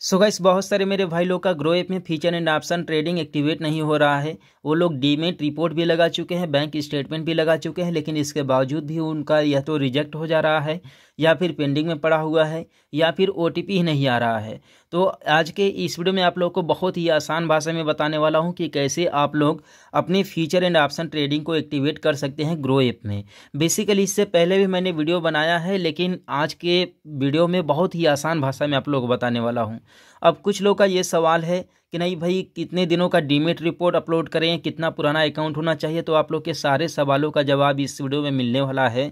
सो so guys बहुत सारे मेरे भाई लोग का ग्रो ऐप में feature and option trading activate नहीं हो रहा है वो लोग डीमेट रिपोर्ट भी लगा चुके हैं बैंक स्टेटमेंट भी लगा चुके हैं लेकिन इसके बावजूद भी उनका यह तो रिजेक्ट हो जा रहा है या फिर पेंडिंग में पड़ा हुआ है या फिर ओ ही नहीं आ रहा है तो आज के इस वीडियो में आप लोग को बहुत ही आसान भाषा में बताने वाला हूँ कि कैसे आप लोग अपने फीचर एंड ऑप्शन ट्रेडिंग को एक्टिवेट कर सकते हैं ग्रो ऐप में बेसिकली इससे पहले भी मैंने वीडियो बनाया है लेकिन आज के वीडियो में बहुत ही आसान भाषा में आप लोग को बताने वाला हूँ अब कुछ लोग का ये सवाल है कि नहीं भाई कितने दिनों का डीमेट रिपोर्ट अपलोड करें कितना पुराना अकाउंट होना चाहिए तो आप लोग के सारे सवालों का जवाब इस वीडियो में मिलने वाला है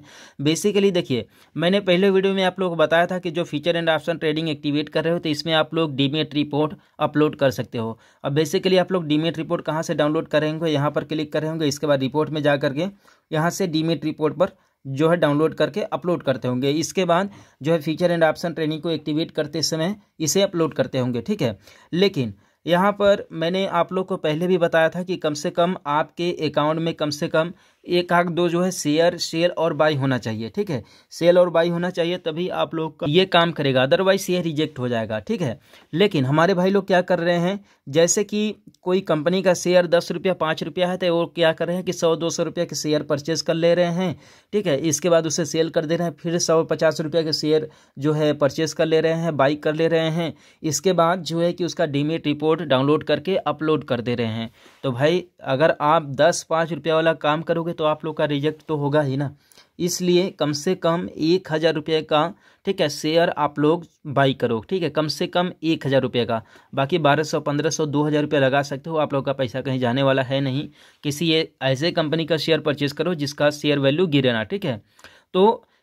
बेसिकली देखिए मैंने पहले वीडियो में आप लोग को बताया था कि जो feature and option trading activate कर रहे हो तो इसमें आप लोग डीमेट रिपोर्ट अपलोड कर सकते हो अब बेसिकली आप लोग डीमेट रिपोर्ट कहाँ से डाउनलोड करेंगे यहाँ पर क्लिक कर रहे होंगे इसके बाद रिपोर्ट में जा करके यहाँ से डीमेट रिपोर्ट पर जो है डाउनलोड करके अपलोड करते होंगे इसके बाद जो है फीचर एंड ऑप्शन ट्रेनिंग को एक्टिवेट करते समय इसे अपलोड करते होंगे ठीक है लेकिन यहाँ पर मैंने आप लोग को पहले भी बताया था कि कम से कम आपके अकाउंट में कम से कम एक आग दो जो है शेयर शेयर और बाई होना चाहिए ठीक है सेल और बाई होना चाहिए तभी आप लोग का ये काम करेगा अदरवाइज शेयर रिजेक्ट हो जाएगा ठीक है लेकिन हमारे भाई लोग क्या कर रहे हैं जैसे कि कोई कंपनी का शेयर दस रुपया पाँच रुपया है तो वो क्या कर रहे हैं कि सौ दो सौ रुपया के शेयर परचेज कर ले रहे हैं ठीक है इसके बाद उसे सेल कर दे रहे हैं फिर सौ पचास रुपया के शेयर जो है परचेज कर ले रहे हैं बाई कर ले रहे हैं इसके बाद जो है कि उसका डीमेट रिपोर्ट डाउनलोड करके अपलोड कर दे रहे हैं तो भाई अगर आप दस पाँच रुपया वाला काम करोगे तो आप लोग का रिजेक्ट तो होगा ही ना इसलिए कम से कम एक हज़ार रुपये का ठीक है शेयर आप लोग बाई करो ठीक है कम से कम एक हज़ार रुपये का बाकी बारह सौ पंद्रह सौ दो हज़ार रुपये लगा सकते हो आप लोग का पैसा कहीं जाने वाला है नहीं किसी ऐसे कंपनी का शेयर परचेज करो जिसका शेयर वैल्यू गिरे ना ठीक है तो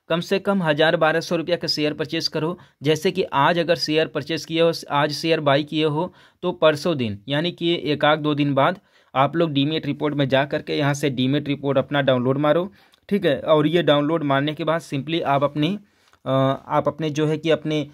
कम से कम हज़ार बारह सौ रुपया का शेयर परचेज करो जैसे कि आज अगर शेयर परचेज किए हो आज शेयर बाई किए हो तो परसों दिन यानी कि एक आध दो दिन बाद आप लोग डीमेट रिपोर्ट में जा करके यहाँ से डीमेट रिपोर्ट अपना डाउनलोड मारो ठीक है और ये डाउनलोड मारने के बाद सिंपली आप अपनी आप अपने जो है कि अपने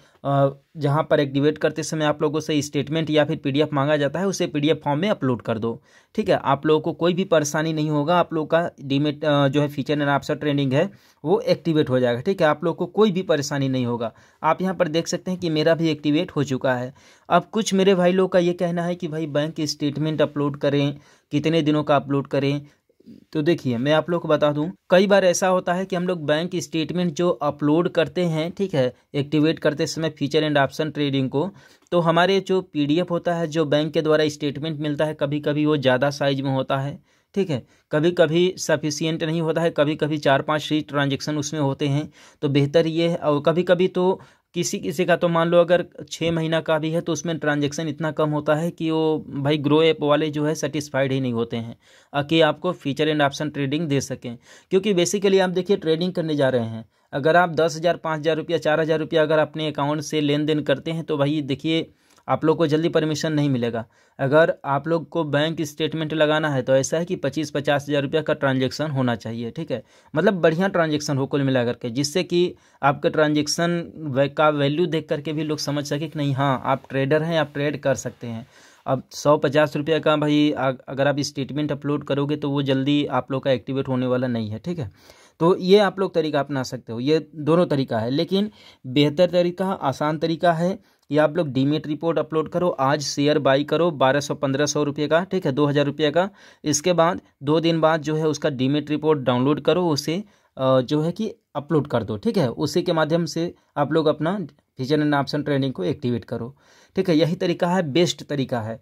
जहाँ पर एक्टिवेट करते समय आप लोगों से स्टेटमेंट या फिर पीडीएफ मांगा जाता है उसे पीडीएफ फॉर्म में अपलोड कर दो ठीक है आप लोगों को कोई भी परेशानी नहीं होगा आप लोगों का डीमेट जो है फीचर एंड आपसा ट्रेनिंग है वो एक्टिवेट हो जाएगा ठीक है आप लोग को कोई भी परेशानी नहीं होगा आप यहाँ पर देख सकते हैं कि मेरा भी एक्टिवेट हो चुका है अब कुछ मेरे भाई लोग का ये कहना है कि भाई बैंक स्टेटमेंट अपलोड करें कितने दिनों का अपलोड करें तो देखिए मैं आप लोग को बता दूं कई बार ऐसा होता है कि हम लोग बैंक स्टेटमेंट जो अपलोड करते हैं ठीक है एक्टिवेट करते समय फीचर एंड ऑप्शन ट्रेडिंग को तो हमारे जो पीडीएफ होता है जो बैंक के द्वारा स्टेटमेंट मिलता है कभी कभी वो ज़्यादा साइज में होता है ठीक है कभी कभी सफिशियंट नहीं होता है कभी कभी चार पांच ट्रांजेक्शन उसमें होते हैं तो बेहतर ये है और कभी कभी तो किसी किसी का तो मान लो अगर छः महीना का भी है तो उसमें ट्रांजेक्शन इतना कम होता है कि वो भाई ग्रो ऐप वाले जो है सेटिस्फाइड ही नहीं होते हैं कि आपको फीचर एंड ऑप्शन ट्रेडिंग दे सकें क्योंकि बेसिकली आप देखिए ट्रेडिंग करने जा रहे हैं अगर आप दस हज़ार पाँच हज़ार रुपया चार हज़ार रुपया अगर अपने अकाउंट से लेन देन करते हैं तो भाई देखिए आप लोग को जल्दी परमिशन नहीं मिलेगा अगर आप लोग को बैंक स्टेटमेंट लगाना है तो ऐसा है कि पच्चीस पचास हज़ार रुपये का ट्रांजेक्शन होना चाहिए ठीक है मतलब बढ़िया ट्रांजेक्शन हो कुल मिला करके जिससे कि आपका ट्रांजेक्शन का वैल्यू देख करके भी लोग समझ सके कि नहीं हाँ आप ट्रेडर हैं आप ट्रेड कर सकते हैं अब सौ पचास रुपये का भाई अगर आप स्टेटमेंट अपलोड करोगे तो वो जल्दी आप लोग का एक्टिवेट होने वाला नहीं है ठीक है तो ये आप लोग तरीका अपना सकते हो ये दोनों तरीका है लेकिन बेहतर तरीका आसान तरीका है ये आप लोग डीमेट रिपोर्ट अपलोड करो आज शेयर बाई करो बारह सौ पंद्रह सौ रुपये का ठीक है दो हज़ार रुपये का इसके बाद दो दिन बाद जो है उसका डीमेट रिपोर्ट डाउनलोड करो उसे जो है कि अपलोड कर दो ठीक है उसी के माध्यम से आप लोग अपना फीचर एंड ऑप्शन ट्रेडिंग को एक्टिवेट करो ठीक है यही तरीका है बेस्ट तरीका है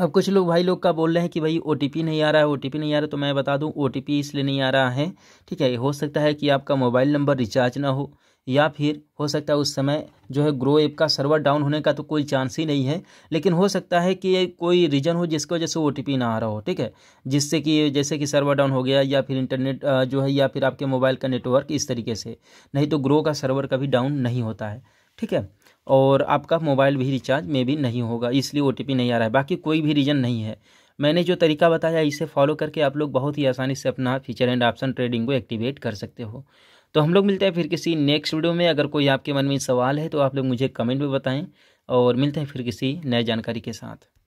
अब कुछ लोग भाई लोग का बोल रहे हैं कि भाई ओ नहीं आ रहा है ओ नहीं आ रहा तो मैं बता दूं ओ इसलिए नहीं आ रहा है ठीक है हो सकता है कि आपका मोबाइल नंबर रिचार्ज ना हो या फिर हो सकता है उस समय जो है ग्रो ऐप का सर्वर डाउन होने का तो कोई चांस ही नहीं है लेकिन हो सकता है कि कोई रीज़न हो जिसकी वजह से ओ ना आ रहा हो ठीक है जिससे कि जैसे कि सर्वर डाउन हो गया या फिर इंटरनेट जो है या फिर आपके मोबाइल का नेटवर्क इस तरीके से नहीं तो ग्रो का सर्वर कभी डाउन नहीं होता है ठीक है और आपका मोबाइल भी रिचार्ज में भी नहीं होगा इसलिए ओ नहीं आ रहा है बाकी कोई भी रीज़न नहीं है मैंने जो तरीका बताया इसे फॉलो करके आप लोग बहुत ही आसानी से अपना फीचर एंड ऑप्शन ट्रेडिंग को एक्टिवेट कर सकते हो तो हम लोग मिलते हैं फिर किसी नेक्स्ट वीडियो में अगर कोई आपके मन में सवाल है तो आप लोग मुझे कमेंट में बताएं और मिलते हैं फिर किसी नए जानकारी के साथ